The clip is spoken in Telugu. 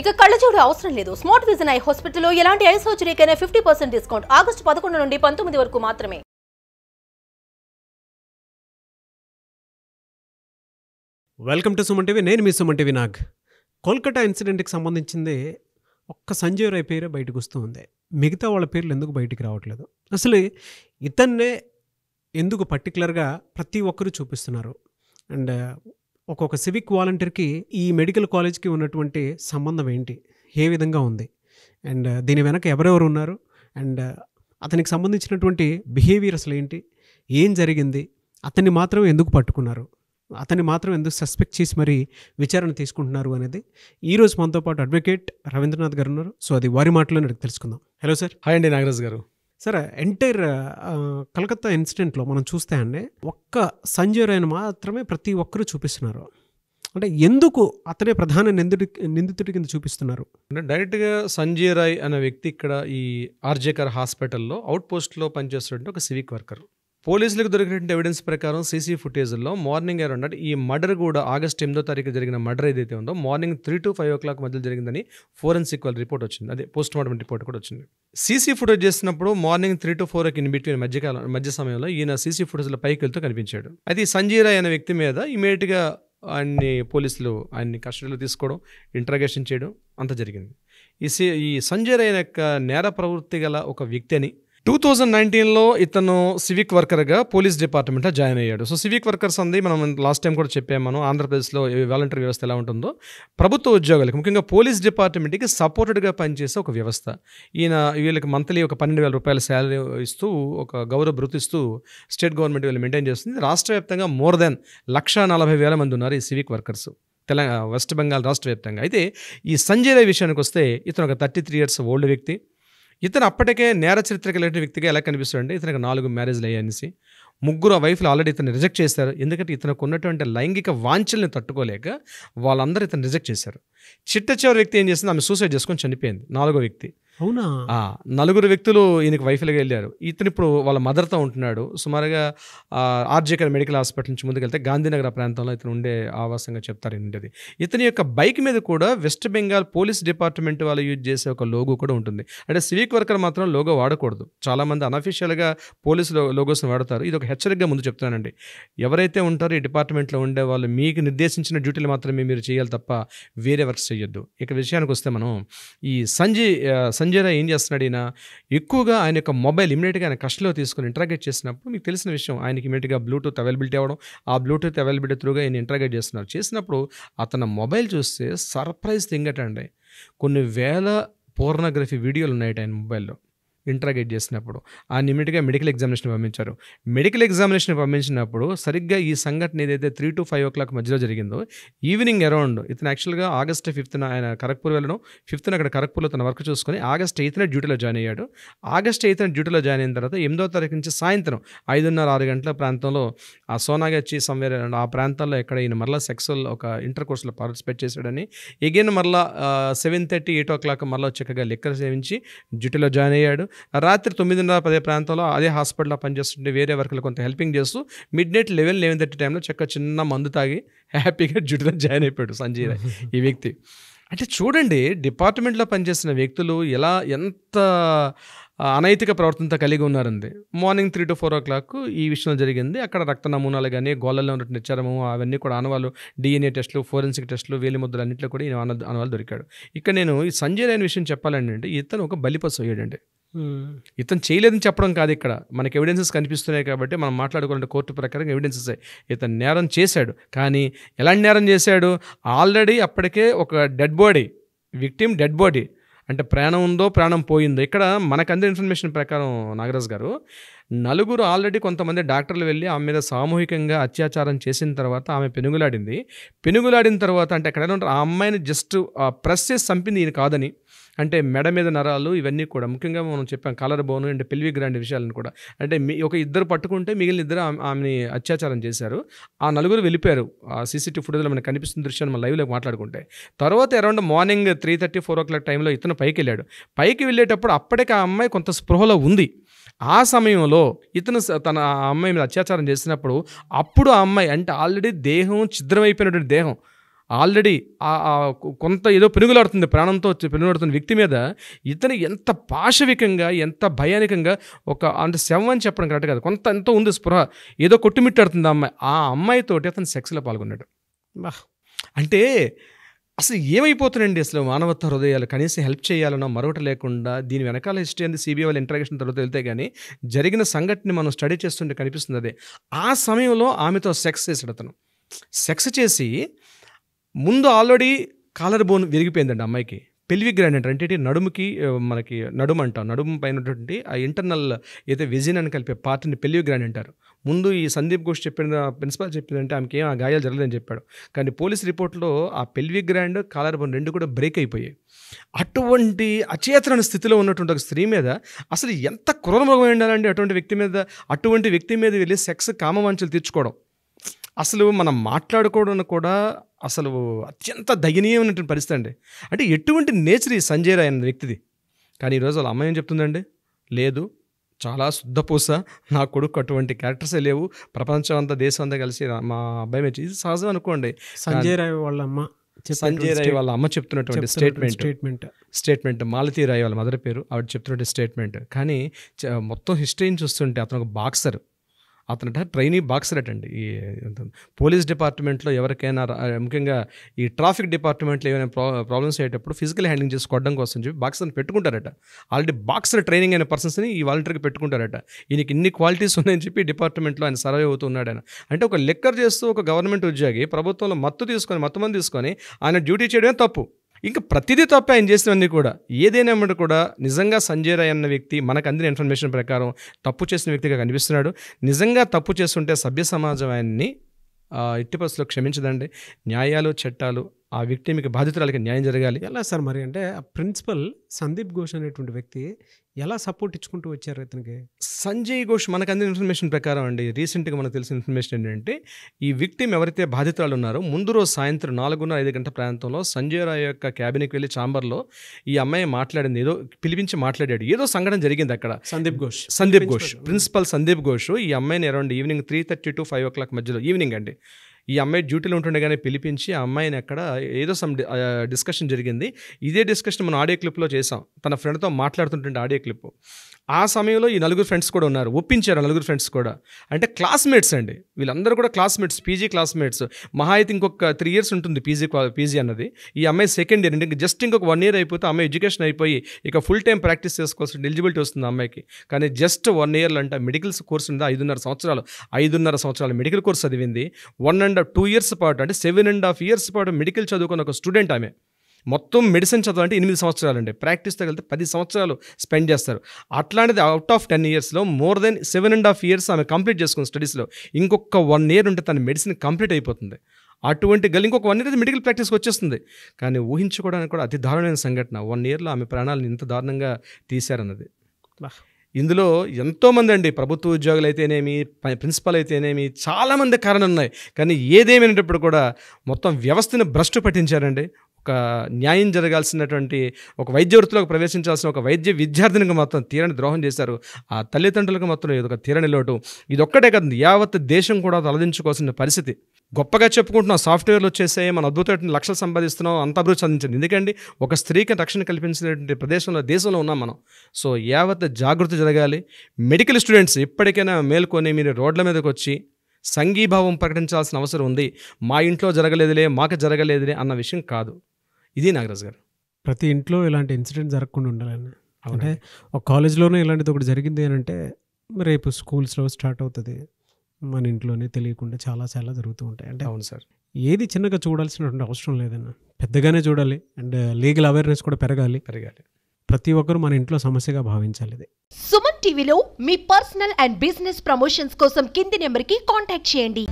ఇక కళ్ళజోడు అవసరం లేదు స్మార్ట్ విజన్ ఐ హాస్పిటల్లో ఎలాంటి ఐ సర్జరీకైనా ఫిఫ్టీ పర్సెంట్ డిస్కౌంట్ ఆగస్టు పదకొండు నుండి పంతొమ్మిది వరకు మాత్రమే వెల్కమ్ టు సుమన్ టీవీ నేను మీ సుమన్ టీవీ నాగ్ కోల్కతా ఇన్సిడెంట్కి సంబంధించింది ఒక్క సంజయ్ రాయ్ పేరే బయటకు వస్తూ ఉంది మిగతా వాళ్ళ పేర్లు ఎందుకు బయటికి రావట్లేదు అసలు ఇతన్నే ఎందుకు పర్టికులర్గా ప్రతి ఒక్కరూ చూపిస్తున్నారు అండ్ ఒక్కొక్క సివిక్ వాలంటీర్కి ఈ మెడికల్ కాలేజ్కి ఉన్నటువంటి సంబంధం ఏంటి ఏ విధంగా ఉంది అండ్ దీని వెనక ఎవరెవరు ఉన్నారు అండ్ అతనికి సంబంధించినటువంటి బిహేవియర్ అసలు ఏంటి ఏం జరిగింది అతన్ని మాత్రం ఎందుకు పట్టుకున్నారు అతన్ని మాత్రం ఎందుకు సస్పెక్ట్ చేసి మరి విచారణ తీసుకుంటున్నారు అనేది ఈరోజు మనతో పాటు అడ్వకేట్ రవీంద్రనాథ్ గారు ఉన్నారు సో అది వారి మాటలో తెలుసుకుందాం హలో సార్ హాయ్ అండి నాగరాజ్ గారు సరే ఎంటైర్ కలకత్తా ఇన్సిడెంట్లో మనం చూస్తే అండి ఒక్క సంజయ్ రాయన్ మాత్రమే ప్రతి ఒక్కరూ చూపిస్తున్నారు అంటే ఎందుకు అతనే ప్రధాన నిందుడి నిందితుడి కింద చూపిస్తున్నారు అంటే డైరెక్ట్గా సంజయ్ రాయ్ అనే వ్యక్తి ఇక్కడ ఈ ఆర్జేకర్ హాస్పిటల్లో అవుట్ పోస్ట్లో పనిచేస్తుంటే ఒక సివిక్ వర్కర్ పోలీసులకు దొరికినటువంటి ఎవిడెన్స్ ప్రకారం సీసీ ఫుటేజ్లో మార్నింగ్ అరౌండ్ ఈ మర్డర్ కూడా ఆగస్ట్ ఎనిమిదో తారీఖు జరిగిన మర్డర్ ఏదైతే ఉందో morning three to five o'clock మధ్యలో జరిగిందని ఫోరెన్సిక్ వాళ్ళ రిపోర్ట్ వచ్చింది అదే పోస్ట్ మార్టం రిపోర్ట్ కూడా వచ్చింది సీసీ ఫుటేజ్ చేసినప్పుడు morning three to four in between మధ్యకాలం మధ్య సమయంలో ఈయన సీసీ ఫుటేజ్లో పైకి వెళ్తూ కనిపించాడు అయితే సంజీర రాయ్ అనే వ్యక్తి మీద ఇమీడియట్గా ఆయన్ని పోలీసులు ఆయన్ని కస్టడీలో తీసుకోవడం ఇంట్రాగేషన్ చేయడం అంత జరిగింది ఈ ఈ సంజయ్ రాయ్ యొక్క నేర ప్రవృత్తి గల ఒక వ్యక్తి అని టూ థౌజండ్ నైన్టీన్లో ఇతను సివిక్ వర్కర్గా పోలీస్ డిపార్ట్మెంట్లో జాయిన్ అయ్యాడు సో సివిక్ వర్కర్స్ అంది మనం లాస్ట్ టైం కూడా చెప్పాము మనం ఆంధ్రప్రదేశ్లో వాలంటీర్ వ్యవస్థ ఎలా ఉంటుందో ప్రభుత్వ ఉద్యోగాలకు ముఖ్యంగా పోలీస్ డిపార్ట్మెంట్కి సపోర్టెడ్గా పనిచేసే ఒక వ్యవస్థ ఈయన వీళ్ళకి మంత్లీ ఒక పన్నెండు వేల రూపాయల శాలరీ ఇస్తూ ఒక గౌరవ భృతిస్తూ స్టేట్ గవర్నమెంట్ వీళ్ళు మెయింటైన్ చేస్తుంది రాష్ట్ర వ్యాప్తంగా మోర్ దెన్ లక్ష నలభై వేల మంది ఉన్నారు ఈ సివిక్ వర్కర్స్ తెలంగాణ వెస్ట్ బెంగాల్ రాష్ట్ర వ్యాప్తంగా అయితే ఈ సంజయ్ రాయ్ విషయానికి వస్తే ఇతను ఒక థర్టీ త్రీ ఇయర్స్ ఓల్డ్ వ్యక్తి ఇతను అప్పటికే నేర చరిత్ర కలిగిన వ్యక్తిగా ఎలా కనిపిస్తాడంటే ఇతనికి నాలుగు మ్యారేజ్లు అయ్యాయనేసి ముగ్గురు వైఫ్లు ఆల్రెడీ ఇతను రిజెక్ట్ చేశారు ఎందుకంటే ఇతనికి ఉన్నటువంటి లైంగిక వాంఛల్ని తట్టుకోలేక వాళ్ళందరూ ఇతను రిజెక్ట్ చేశారు చిట్ట చివరి వ్యక్తి ఏం చేసింది ఆమె సూసైడ్ చేసుకొని చనిపోయింది నాలుగో వ్యక్తి అవునా నలుగురు వ్యక్తులు ఈయనకి వైఫల్గా వెళ్ళారు ఇతను ఇప్పుడు వాళ్ళ మదర్తో ఉంటున్నాడు సుమారుగా ఆర్జీకర్ మెడికల్ హాస్పిటల్ నుంచి ముందుకెళ్తే గాంధీనగర్ ప్రాంతంలో ఇతను ఉండే ఆవాసంగా చెప్తారు ఏంటది ఇతని యొక్క బైక్ మీద కూడా వెస్ట్ బెంగాల్ పోలీస్ డిపార్ట్మెంట్ వాళ్ళు యూజ్ చేసే ఒక లోగో కూడా ఉంటుంది అంటే సివిక్ వర్కర్ మాత్రం లోగో వాడకూడదు చాలామంది అనఫీషియల్గా పోలీసు లోగోస్ని వాడతారు ఇది ఒక హెచ్చరికగా ముందు చెప్తానండి ఎవరైతే ఉంటారో ఈ డిపార్ట్మెంట్లో ఉండే వాళ్ళు మీకు నిర్దేశించిన డ్యూటీలు మాత్రమే మీరు చేయాలి తప్ప వేరే వర్క్స్ చేయొద్దు ఇక విషయానికి వస్తే మనం ఈ సంజీ సంజయ్ రాయ్ ఏం చేస్తున్నాడు ఈయన ఎక్కువగా ఆయన యొక్క మొబైల్ ఇమీడియట్గా ఆయన కష్టలో తీసుకుని ఇంటరాగేట్ చేసినప్పుడు మీకు తెలిసిన విషయం ఆయనకి ఇమీడియట్గా బ్లూటూత్ అవైలబిలిటీ అవ్వడం ఆ బ్లూటూత్ అవైలబిలిటీ త్రూగా ఆయన ఇంటరాగేట్ చేస్తున్నారు చేసినప్పుడు అతను మొబైల్ చూస్తే సర్ప్రైజ్ థింగ్ కొన్ని వేల పోర్నోగ్రఫీ వీడియోలు ఉన్నాయి ఆయన మొబైల్లో ఇంట్రాగేట్ చేసినప్పుడు ఆ ఇమీడియట్గా మెడికల్ ఎగ్జామినేషన్ పంపించారు మెడికల్ ఎగ్జామినేషన్ పంపించినప్పుడు సరిగ్గా ఈ సంఘటన ఏదైతే three to five o'clock మధ్యలో జరిగిందో ఈవినింగ్ అరౌండ్ ఇతను యాక్చువల్గా ఆగస్ట్ ఫిఫ్త్న ఆయన కరక్పూర్ వెళ్ళడం ఫిఫ్త్న అక్కడ కరక్పూర్లో తన వర్క్ చూసుకొని ఆగస్ట్ ఎయిత్న డ్యూటీలో జాయిన్ అయ్యాడు ఆగస్ట్ ఎయిత్న డ్యూటీలో జాయిన్ అయిన తర్వాత ఎనిమిదో తారీఖు నుంచి సాయంత్రం ఐదున్నర ఆరు గంటల ప్రాంతంలో ఆ సోనాగచ్చి సంవేర్ ఆ ప్రాంతాల్లో ఎక్కడ ఈయన మరలా సెక్సువల్ ఒక ఇంటర్ కోర్సులో పార్టిసిపేట్ చేశాడని ఎగైన్ మరలా seven thirty eight o'clock మరలా చక్కగా లెక్కలు సేవించి డ్యూటీలో జాయిన్ అయ్యాడు రాత్రి తొమ్మిదిన్నర పదే ప్రాంతంలో అదే హాస్పిటల్లో పనిచేస్తుంటే వేరే వర్కులు కొంత హెల్పింగ్ చేస్తూ midnight eleven eleven thirty టైంలో చక్క చిన్న మందు తాగి హ్యాపీగా జుట్టులో జాయిన్ అయిపోయాడు సంజయ్ రాయ్ ఈ వ్యక్తి అంటే చూడండి డిపార్ట్మెంట్లో పనిచేసిన వ్యక్తులు ఎలా ఎంత అనైతిక ప్రవర్తనతో కలిగి ఉన్నారండి morning three to four o'clock ఈ విషయం జరిగింది అక్కడ రక్త నమూనాలు కానీ గోళల్లో ఉన్నట్టు నిచ్చారము అవన్నీ కూడా ఆనవాళ్ళు డిఎన్ఏ టెస్టులు ఫోరెన్సిక్ టెస్టులు ముద్దలు అన్నింటిలో కూడా ఈయన ఆనవాళ్ళు దొరికాడు ఇక్కడ నేను ఈ సంజయ్ రాయన్ విషయం చెప్పాలంటే ఇతను ఒక బలిపసు అయ్యాడండి ఇతను చేయలేదని చెప్పడం కాదు ఇక్కడ మనకి ఎవిడెన్సెస్ కనిపిస్తున్నాయి కాబట్టి మనం మాట్లాడుకోవాలంటే కోర్టు ప్రకారం ఎవిడెన్సెస్ ఇతను నేరం చేశాడు కానీ ఎలాంటి నేరం చేశాడు ఆల్రెడీ అప్పటికే ఒక dead body victim dead body అంటే ప్రాణం ఉందో ప్రాణం పోయిందో ఇక్కడ మనకు అందే ఇన్ఫర్మేషన్ ప్రకారం నాగరాజ్ గారు నలుగురు ఆల్రెడీ కొంతమంది డాక్టర్లు వెళ్ళి ఆమె మీద సామూహికంగా అత్యాచారం చేసిన తర్వాత ఆమె పెనుగులాడింది పెనుగులాడిన తర్వాత అంటే ఎక్కడైనా ఉంటారు ఆ అమ్మాయిని జస్ట్ ప్రెస్ చేసి చంపింది ఈయన కాదని అంటే మెడ మీద నరాలు ఇవన్నీ కూడా ముఖ్యంగా మనం చెప్పాం కలర్ బోను అండ్ పెల్వి గ్రాండ్ విషయాలను కూడా అంటే మీ ఒక ఇద్దరు పట్టుకుంటే మిగిలిన ఇద్దరు ఆమె అత్యాచారం చేశారు ఆ నలుగురు వెళ్ళిపోయారు ఆ సీసీటీవీ ఫుటేజ్లో మనకు కనిపిస్తున్న దృశ్యాన్ని మనం లైవ్లో మాట్లాడుకుంటే తర్వాత around morning three thirty four o'clock టైంలో ఇతను పైకి వెళ్ళాడు పైకి వెళ్ళేటప్పుడు అప్పటికి ఆ అమ్మాయి కొంత స్పృహలో ఉంది ఆ సమయంలో ఇతను తన అమ్మాయి మీద అత్యాచారం చేసినప్పుడు అప్పుడు ఆ అమ్మాయి అంటే ఆల్రెడీ దేహం ఛిద్రమైపోయినటువంటి దేహం ఆల్రెడీ కొంత ఏదో పెనుగులాడుతుంది ప్రాణంతో వచ్చి పెనుగులాడుతున్న వ్యక్తి మీద ఇతను ఎంత పాశవికంగా ఎంత భయానికంగా ఒక అంటే శవం అని చెప్పడం కరెక్ట్ కాదు కొంత ఎంతో ఉంది స్పృహ ఏదో కొట్టుమిట్టాడుతుంది ఆ అమ్మాయి ఆ అమ్మాయితోటి అతను సెక్స్లో పాల్గొన్నాడు అంటే అసలు ఏమైపోతున్నాయండి అసలు మానవత్వ హృదయాలు కనీసం హెల్ప్ చేయాలనో మరొకటి లేకుండా దీని వెనకాల హిస్టరీ అంది సిబిఐ వాళ్ళ ఇంటరాక్షన్ తర్వాత వెళ్తే కానీ జరిగిన సంఘటన మనం స్టడీ చేస్తుంటే కనిపిస్తుంది అదే ఆ సమయంలో ఆమెతో సెక్స్ చేశాడు అతను సెక్స్ చేసి ముందు ఆల్రెడీ కాలర్ బోన్ విరిగిపోయిందండి అమ్మాయికి పెల్విక్ గ్రాండ్ అంటారు అంటే నడుముకి మనకి నడుము అంటాం నడుము పైనటువంటి ఆ ఇంటర్నల్ అయితే విజిన్ అని కలిపే పార్టీని పెళ్లి గ్రాండ్ అంటారు ముందు ఈ సందీప్ ఘోష్ చెప్పిన ప్రిన్సిపాల్ చెప్పిందంటే ఆమెకి ఏం ఆ గాయాలు జరగలేదని చెప్పాడు కానీ పోలీస్ రిపోర్ట్లో ఆ పెల్విక్ గ్రాండ్ కాలర్ బోన్ రెండు కూడా బ్రేక్ అయిపోయాయి అటువంటి అచేతన స్థితిలో ఉన్నటువంటి ఒక స్త్రీ మీద అసలు ఎంత క్రూరమృగం ఉండాలండి అటువంటి వ్యక్తి మీద అటువంటి వ్యక్తి మీద వెళ్ళి సెక్స్ కామవాంచలు తీర్చుకోవడం అసలు మనం మాట్లాడుకోవడం కూడా అసలు అత్యంత దయనీయమైనటువంటి పరిస్థితి అండి అంటే ఎటువంటి నేచర్ ఈ సంజయ్ రాయ్ అనే వ్యక్తిది కానీ ఈరోజు వాళ్ళ అమ్మాయి ఏం చెప్తుందండి లేదు చాలా శుద్ధపూస నా కొడుకు అటువంటి క్యారెక్టర్సే లేవు ప్రపంచం అంతా దేశం అంతా కలిసి మా అబ్బాయి మెచ్చి ఇది సహజం అనుకోండి సంజయ్ రాయ్ వాళ్ళ అమ్మ సంజయ్ రాయ్ వాళ్ళ అమ్మ చెప్తున్నటువంటి statement statement statement Malati Roy వాళ్ళ మదర్ పేరు ఆవిడ చెప్తున్నటువంటి స్టేట్మెంట్ కానీ మొత్తం హిస్టరీని చూస్తుంటే అతను ఒక బాక్సర్ అతనట ట్రైనీ బాక్సర్ అటండి ఈ పోలీస్ డిపార్ట్మెంట్లో ఎవరికైనా ముఖ్యంగా ఈ ట్రాఫిక్ డిపార్ట్మెంట్లో ఏమైనా ప్రాబ్లమ్స్ అయ్యేటప్పుడు ఫిజికల్ హ్యాండింగ్ చేసి కొట్టడం కోసం చెప్పి బాక్సర్ని పెట్టుకుంటారట ఆల్రెడీ బాక్సర్ ట్రైనింగ్ అయిన పర్సన్స్ని ఈ వాలంటీర్కి పెట్టుకుంటారట ఈయనకి ఇన్ని క్వాలిటీస్ ఉన్నాయని చెప్పి డిపార్ట్మెంట్లో ఆయన సర్వే అవుతూ ఉన్నాడు ఆయన అంటే ఒక లెక్కర్ చేస్తూ ఒక గవర్నమెంట్ ఉద్యోగి ప్రభుత్వంలో మత్తు తీసుకొని మత్తు మంది తీసుకొని ఆయన డ్యూటీ చేయడమే తప్పు ఇంకా ప్రతిదీ తప్ప ఆయన చేసినవన్నీ కూడా ఏదైనా కూడా నిజంగా సంజయ్ రాయ్ అన్న వ్యక్తి మనకు అందిన ఇన్ఫర్మేషన్ ప్రకారం తప్పు చేసిన వ్యక్తిగా కనిపిస్తున్నాడు నిజంగా తప్పు చేస్తుంటే సభ్య సమాజం ఆయన్ని ఎట్టి పరిస్థితుల్లో క్షమించదండి న్యాయాలు చట్టాలు ఆ వ్యక్తికి బాధితురాలకి న్యాయం జరగాలి ఎలా సార్ మరి అంటే ఆ ప్రిన్సిపల్ సందీప్ ఘోష్ అనేటువంటి వ్యక్తి ఎలా సపోర్ట్ ఇచ్చుకుంటూ వచ్చారు ఇతనికి సంజయ్ ఘోష్ మనకు అందిన ఇన్ఫర్మేషన్ ప్రకారం అండి రీసెంట్గా మనకు తెలిసిన ఇన్ఫర్మేషన్ ఏంటంటే ఈ విక్టిమ్ ఎవరైతే బాధితురాలు ఉన్నారో ముందు రోజు సాయంత్రం నాలుగున్నర ఐదు గంటల ప్రాంతంలో సంజయ్ రాయ్ యొక్క క్యాబినెట్కి వెళ్ళి చాంబర్లో ఈ అమ్మాయి మాట్లాడింది ఏదో పిలిపించి మాట్లాడాడు ఏదో సంఘటన జరిగింది అక్కడ సందీప్ ఘోష్ సందీప్ ఘోష్ ప్రిన్సిపల్ సందీప్ ఘోష్ ఈ అమ్మాయిని around evening three thirty to five o'clock మధ్యలో ఈవినింగ్ అండి ఈ అమ్మాయి డ్యూటీలో ఉంటుండగానే పిలిపించి ఆ అమ్మాయిని అక్కడ ఏదో సమ్ డిస్కషన్ జరిగింది ఇదే డిస్కషన్ మనం ఆడియో క్లిప్లో చేసాం తన ఫ్రెండ్తో మాట్లాడుతుంటుండే ఆడియో క్లిప్ ఆ సమయంలో ఈ నలుగురు ఫ్రెండ్స్ కూడా ఉన్నారు ఒప్పించారు నలుగురు ఫ్రెండ్స్ కూడా అంటే క్లాస్మేట్స్ అండి వీళ్ళందరూ కూడా క్లాస్మేట్స్ పీజీ క్లాస్మేట్స్ మహా అయితే ఇంకొక త్రీ ఇయర్స్ ఉంటుంది పీజీ పీజీ అన్నది ఈ అమ్మాయి సెకండ్ ఇయర్ అంటే జస్ట్ ఇంకొక వన్ ఇయర్ అయిపోతే అమ్మాయి ఎడ్యుకేషన్ అయిపోయి ఇక ఫుల్ టైం ప్రాక్టీస్ చేసుకోవాల్సిన ఎలిజిబిలిటీ వస్తుంది అమ్మాయికి కానీ జస్ట్ వన్ ఇయర్లు అంటే మెడికల్స్ కోర్స్ ఉంది ఐదున్నర సంవత్సరాలు ఐదున్నర సంవత్సరాలు మెడికల్ కోర్స్ చదివింది వన్ అండ్ టూ ఇయర్స్ పాటు అంటే సెవెన్ అండ్ హాఫ్ ఇయర్స్ పాటు మెడికల్ చదువుకున్న ఒక స్టూడెంట్ ఆమె మొత్తం మెడిసిన్ చదవాలంటే ఎనిమిది సంవత్సరాలు అండి ప్రాక్టీస్ తగిలితే పది సంవత్సరాలు స్పెండ్ చేస్తారు అట్లాంటిది అవుట్ ఆఫ్ టెన్ ఇయర్స్లో more than seven and half years ఆమె కంప్లీట్ చేసుకుని స్టడీస్లో ఇంకొక వన్ ఇయర్ ఉంటే తన మెడిసిన్ కంప్లీట్ అయిపోతుంది అటువంటి గల్ ఇంకొక వన్ ఇయర్ మెడికల్ ప్రాక్టీస్కి వచ్చేస్తుంది కానీ ఊహించుకోవడానికి కూడా అతి దారుణమైన సంఘటన వన్ ఇయర్లో ఆమె ప్రాణాలను ఇంత దారుణంగా తీశారన్నది ఇందులో ఎంతోమంది అండి ప్రభుత్వ ఉద్యోగులు అయితేనేమి ప్రిన్సిపల్ అయితేనేమి చాలామంది కారణాలు ఉన్నాయి కానీ ఏదేమైనప్పుడు కూడా మొత్తం వ్యవస్థను భ్రష్టు పట్టించారండి ఒక న్యాయం జరగాల్సినటువంటి ఒక వైద్య వృత్తిలోకి ప్రవేశించాల్సిన ఒక వైద్య విద్యార్థినికి మాత్రం తీరని ద్రోహం చేశారు ఆ తల్లిదండ్రులకు మాత్రం ఇది ఒక తీరని లోటు ఇది ఒక్కటే కదండి యావత్ దేశం కూడా తలదించుకోవాల్సిన పరిస్థితి గొప్పగా చెప్పుకుంటున్నాం సాఫ్ట్వేర్లు వచ్చేసే మన అద్భుతమైన లక్షలు సంపాదిస్తున్నాం అంత అభివృద్ధి సాధించింది ఎందుకండి ఒక స్త్రీకి రక్షణ కల్పించినటువంటి ప్రదేశంలో దేశంలో ఉన్నాం మనం సో యావత్ జాగృతి జరగాలి మెడికల్ స్టూడెంట్స్ ఇప్పటికైనా మేల్కొని మీరు రోడ్ల మీదకి వచ్చి సంఘీభావం ప్రకటించాల్సిన అవసరం ఉంది మా ఇంట్లో జరగలేదులే మాకు జరగలేదులే అన్న విషయం కాదు ఇది నాగరాజ్ గారు ప్రతి ఇంట్లో ఇలాంటి ఇన్సిడెంట్ జరగకుండా ఉండాలని అంటే ఒక కాలేజ్లోనే ఇలాంటిది ఒకటి జరిగింది ఏంటంటే రేపు స్కూల్స్లో స్టార్ట్ అవుతుంది మన ఇంట్లోనే తెలియకుండా చాలా చాలా జరుగుతూ ఉంటాయి అంటే అవును సార్ ఏది చిన్నగా చూడాల్సినటువంటి అవసరం లేదన్న పెద్దగానే చూడాలి అండ్ లీగల్ అవేర్నెస్ కూడా పెరగాలి పెరగాలి ప్రతి ఒక్కరు మన ఇంట్లో సమస్యగా భావించాలి సుమన్ టీవీలో మీ పర్సనల్ అండ్ బిజినెస్ ప్రమోషన్స్ కోసం కింది నెంబర్కి కాంటాక్ట్ చేయండి